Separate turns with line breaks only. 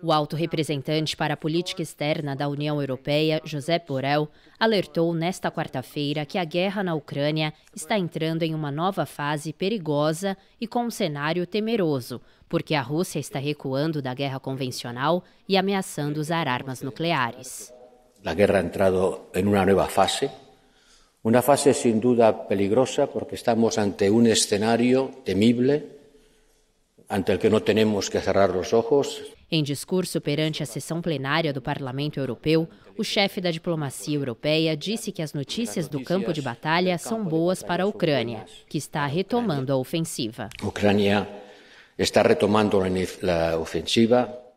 O alto representante para a política externa da União Europeia, José Borrell, alertou nesta quarta-feira que a guerra na Ucrânia está entrando em uma nova fase perigosa e com um cenário temeroso, porque a Rússia está recuando da guerra convencional e ameaçando usar armas nucleares.
A guerra entrou em uma nova fase uma fase sem dúvida peligrosa porque estamos ante um cenário temível, ante o que não temos que cerrar os olhos.
Em discurso perante a sessão plenária do Parlamento Europeu, o chefe da diplomacia europeia disse que as notícias do campo de batalha são boas para a Ucrânia, que está retomando a ofensiva.
A Ucrânia está retomando a ofensiva.